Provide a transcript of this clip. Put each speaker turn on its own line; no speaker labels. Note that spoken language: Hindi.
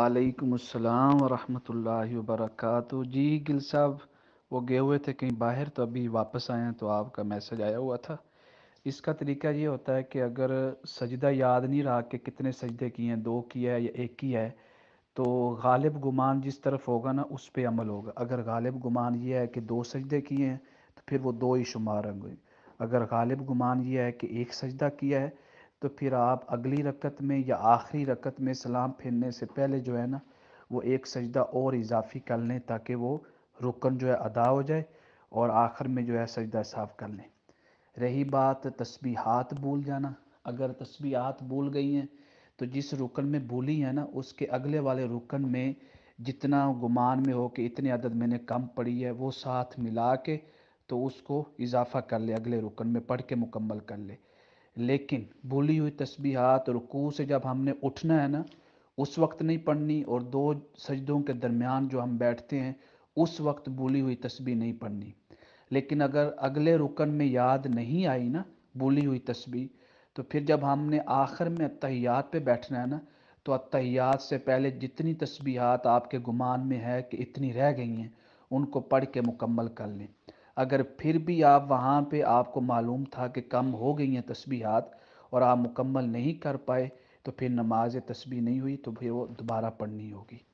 वालेकुम वरहमतुल्लाहि वबरकत जी गिल साहब वो गए हुए थे कहीं बाहर तो अभी वापस आए हैं तो आपका मैसेज आया हुआ था इसका तरीका ये होता है कि अगर सजदा याद नहीं रहा कि कितने सजदे किए हैं दो किए है या एक ही है तो गालिब गुमान जिस तरफ होगा ना उस पर अमल होगा अगर गालिब गुमान ये है कि दो सजदे किए हैं तो फिर वो दो ही शुमार होंगे अगर गालिब गुमान ये है कि एक सजदा किया है तो फिर आप अगली रकत में या आखिरी रकत में सलाम फिरने से पहले जो है ना वो एक सजदा और इजाफी कर लें ताकि वो रुकन जो है अदा हो जाए और आखिर में जो है सजदा साफ़ कर लें रही बात हाथ भूल जाना अगर तस्बीहात भूल गई हैं तो जिस रुकन में भूली है ना उसके अगले वाले रुकन में जितना गुमान में हो कि इतनी आदत मैंने कम पड़ी है वो साथ मिला के तो उसको इजाफ़ा कर ले अगले रुकन में पढ़ के मुकम्मल कर ले लेकिन भूली हुई तस्बीहात रुकू से जब हमने उठना है ना उस वक्त नहीं पढ़नी और दो सजदों के दरमियान जो हम बैठते हैं उस वक्त भूली हुई तस्बी नहीं पढ़नी लेकिन अगर अगले रुकन में याद नहीं आई ना भूली हुई तस्बी तो फिर जब हमने आखिर में अतहयात पे बैठना है ना तो अतहयात से पहले जितनी तस्बीहात आपके गुमान में है कि इतनी रह गई हैं उनको पढ़ के मुकम्मल कर लें अगर फिर भी आप वहाँ पे आपको मालूम था कि कम हो गई हैं तस्बीहात और आप मुकम्मल नहीं कर पाए तो फिर नमाज तस्बीह नहीं हुई तो फिर वो दोबारा पढ़नी होगी